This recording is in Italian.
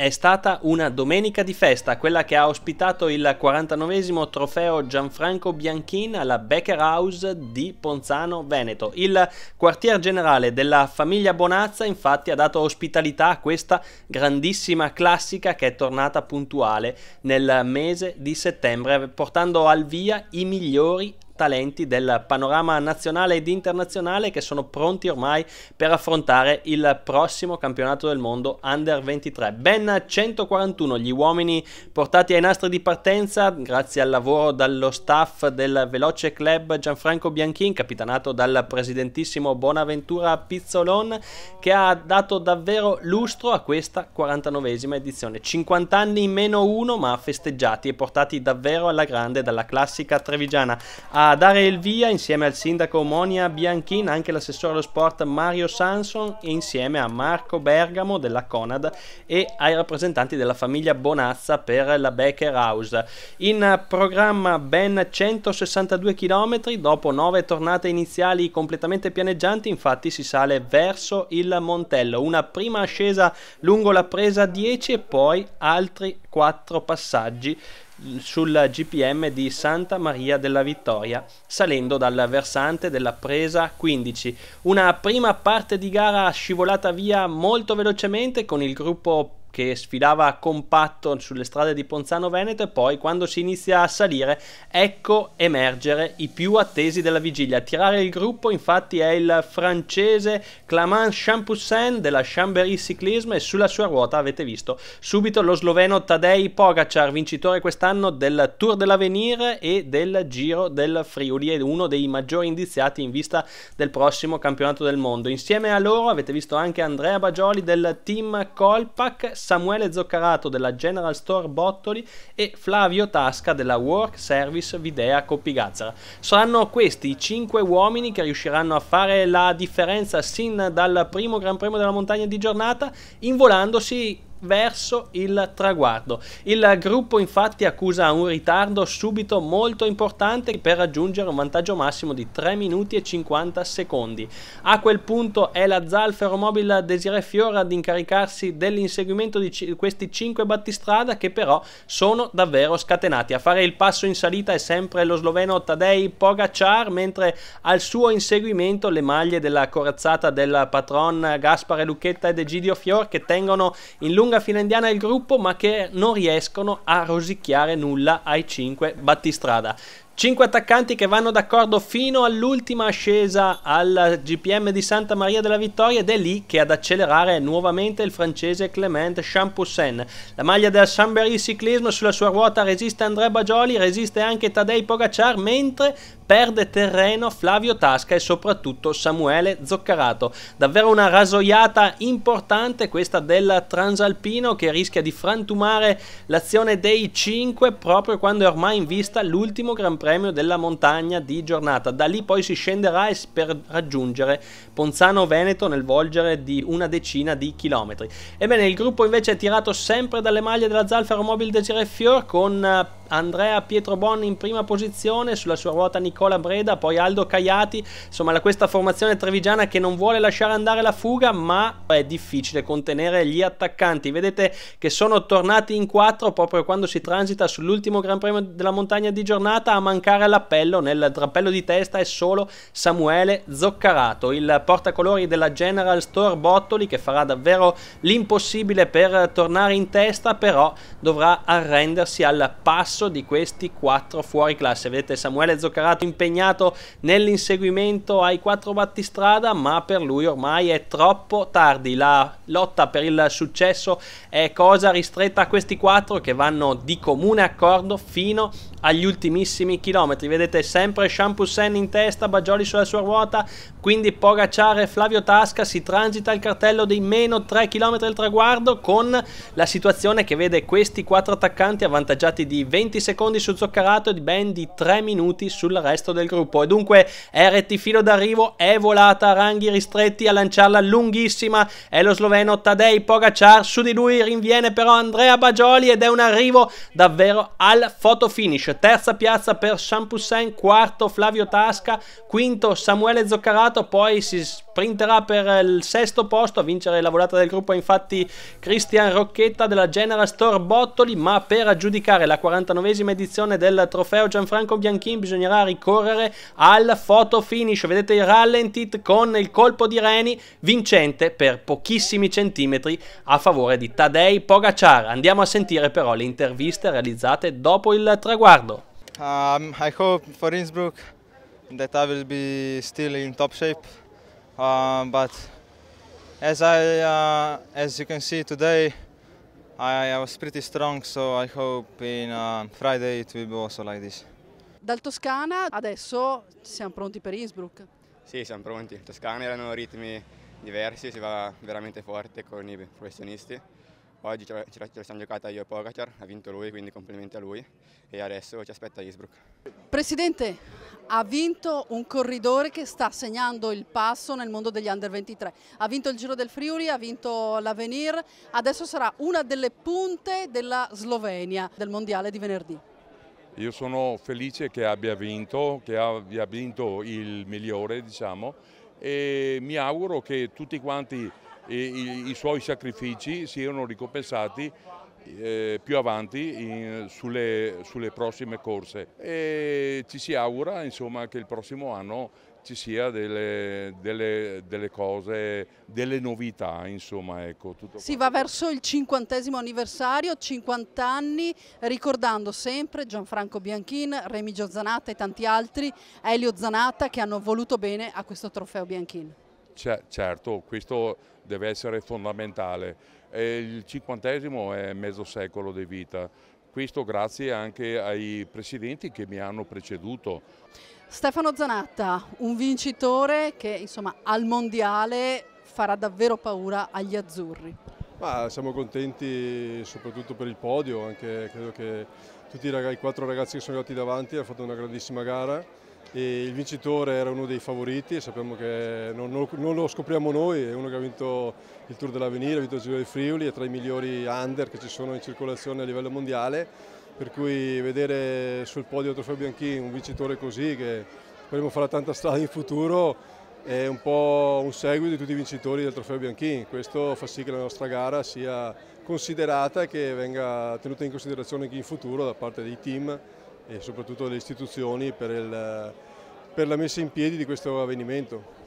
È stata una domenica di festa, quella che ha ospitato il 49 trofeo Gianfranco Bianchin alla Becker House di Ponzano Veneto. Il quartier generale della famiglia Bonazza infatti ha dato ospitalità a questa grandissima classica che è tornata puntuale nel mese di settembre, portando al via i migliori talenti del panorama nazionale ed internazionale che sono pronti ormai per affrontare il prossimo campionato del mondo Under 23. Ben 141 gli uomini portati ai nastri di partenza grazie al lavoro dallo staff del Veloce Club Gianfranco Bianchin, capitanato dal presidentissimo Bonaventura Pizzolon, che ha dato davvero lustro a questa 49esima edizione. 50 anni in meno uno, ma festeggiati e portati davvero alla grande dalla classica trevigiana. A a dare il via insieme al sindaco Monia Bianchin, anche l'assessore allo sport Mario Sanson insieme a Marco Bergamo della Conad e ai rappresentanti della famiglia Bonazza per la Becker House. In programma ben 162 km, dopo 9 tornate iniziali completamente pianeggianti, infatti si sale verso il Montello, una prima ascesa lungo la presa 10 e poi altri 4 passaggi sulla GPM di Santa Maria della Vittoria, salendo dal versante della presa 15. Una prima parte di gara scivolata via molto velocemente con il gruppo che sfilava compatto sulle strade di Ponzano Veneto e poi quando si inizia a salire ecco emergere i più attesi della vigilia. A tirare il gruppo infatti è il francese Clamant Champoussin della Chambéry Cyclisme e sulla sua ruota avete visto subito lo sloveno Tadej Pogacar vincitore quest'anno del Tour dell'Avenir e del Giro del Friuli ed uno dei maggiori indiziati in vista del prossimo campionato del mondo. Insieme a loro avete visto anche Andrea Bagioli del team Colpac Samuele Zoccarato della General Store Bottoli e Flavio Tasca della Work Service Videa Coppigazzara. Saranno questi i cinque uomini che riusciranno a fare la differenza sin dal primo Gran Premio della Montagna di giornata, involandosi verso il traguardo. Il gruppo infatti accusa un ritardo subito molto importante per raggiungere un vantaggio massimo di 3 minuti e 50 secondi. A quel punto è la Zalfero Mobile Desiree Fiora ad incaricarsi dell'inseguimento di questi 5 battistrada che però sono davvero scatenati. A fare il passo in salita è sempre lo sloveno Tadei Pogacar mentre al suo inseguimento le maglie della corazzata del patron Gaspare Lucchetta ed Egidio Fior che tengono in lungo lunga fila indiana del gruppo ma che non riescono a rosicchiare nulla ai 5 battistrada 5 attaccanti che vanno d'accordo fino all'ultima ascesa al GPM di Santa Maria della Vittoria ed è lì che ad accelerare è nuovamente il francese Clement Champoussin. La maglia del Chambéry Ciclismo sulla sua ruota resiste Andrea Bagioli, resiste anche Tadei Pogacar, mentre perde terreno Flavio Tasca e soprattutto Samuele Zoccarato. Davvero una rasoiata importante questa del Transalpino che rischia di frantumare l'azione dei 5 proprio quando è ormai in vista l'ultimo Gran Premio Premio della Montagna di giornata. Da lì poi si scenderà per raggiungere Ponzano Veneto nel volgere di una decina di chilometri. Ebbene, il gruppo invece è tirato sempre dalle maglie della Zalfa Aeromobile Desire Fior con eh, Andrea Pietro Bonni in prima posizione, sulla sua ruota Nicola Breda, poi Aldo Caiati, insomma la, questa formazione trevigiana che non vuole lasciare andare la fuga, ma è difficile contenere gli attaccanti. Vedete che sono tornati in quattro proprio quando si transita sull'ultimo Gran Premio della montagna di giornata a mancare l'appello, nel drappello di testa è solo Samuele Zoccarato, il portacolori della General Store Bottoli che farà davvero l'impossibile per tornare in testa, però dovrà arrendersi al passo basso di questi quattro fuori classe. Vedete Samuele Zoccarato impegnato nell'inseguimento ai quattro battistrada, ma per lui ormai è troppo tardi. La lotta per il successo è cosa ristretta a questi quattro che vanno di comune accordo fino agli ultimissimi chilometri. Vedete sempre Champoussin in testa, Bagioli sulla sua ruota, quindi Pogacar e Flavio Tasca si transita il cartello dei meno 3 km del traguardo con la situazione che vede questi quattro attaccanti avvantaggiati di 20 secondi su Zoccarato e di ben di 3 minuti sul resto del gruppo. E dunque è rettifilo d'arrivo, è volata, a ranghi ristretti a lanciarla lunghissima, è lo sloveno Tadej Pogacar, su di lui rinviene però Andrea Bagioli ed è un arrivo davvero al photo finish. Terza piazza per Champoussin, quarto Flavio Tasca, quinto Samuele Zoccarato campionato, poi si sprinterà per il sesto posto a vincere la volata del gruppo infatti Cristian Rocchetta della General Store Bottoli, ma per aggiudicare la 49esima edizione del trofeo Gianfranco Bianchin bisognerà ricorrere al photo finish, vedete il rallentit con il colpo di Reni vincente per pochissimi centimetri a favore di Tadei Pogacar. Andiamo a sentire però le interviste realizzate dopo il traguardo. Um, I hope for Innsbruck that I will be still in top shape. Uh, but as I, uh, as you can see today, I, I, was pretty strong, so I hope in uh, Friday it will be also like this. Dal Toscana adesso siamo pronti per Innsbruck. Sì, siamo pronti. In Toscana erano ritmi diversi, si va veramente forte con i professionisti. Oggi ce la, ce la siamo giocata io e Pogacar, ha vinto lui, quindi complimenti a lui e adesso ci aspetta Innsbruck. Presidente, ha vinto un corridore che sta segnando il passo nel mondo degli under 23. Ha vinto il Giro del Friuli, ha vinto l'Avenir, adesso sarà una delle punte della Slovenia del Mondiale di venerdì. Io sono felice che abbia vinto, che abbia vinto il migliore, diciamo, e mi auguro che tutti quanti i, i, suoi sacrifici siano ricompensati eh, più avanti in, sulle, sulle, prossime corse e ci si augura insomma, che il prossimo anno ci sia delle, delle, delle cose, delle novità insomma ecco. si qua. va verso il cinquantesimo anniversario, 50 anni ricordando sempre Gianfranco Bianchin, Remigio Zanatta e tanti altri, Elio Zanatta che hanno voluto bene a questo trofeo Bianchin certo, questo deve essere fondamentale. il cinquantesimo è mezzo secolo di vita, questo grazie anche ai presidenti che mi hanno preceduto. Stefano Zanatta, un vincitore che insomma, al Mondiale farà davvero paura agli azzurri. Ma siamo contenti soprattutto per il podio, anche credo che tutti i, ragazzi, i quattro ragazzi che sono arrivati davanti hanno fatto una grandissima gara e il vincitore era uno dei favoriti, sappiamo che non, non, lo scopriamo noi, è uno che ha vinto il Tour dell'Avenire, ha vinto il Giro dei Friuli, è tra i migliori under che ci sono in circolazione a livello mondiale, per cui vedere sul podio Trofeo Bianchini un vincitore così che speriamo farà tanta strada in futuro è un po' un seguito di tutti i vincitori del Trofeo Bianchini, questo fa sì che la nostra gara sia considerata e che venga tenuta in considerazione anche in futuro da parte dei team e soprattutto alle istituzioni per, il, per la messa in piedi di questo avvenimento.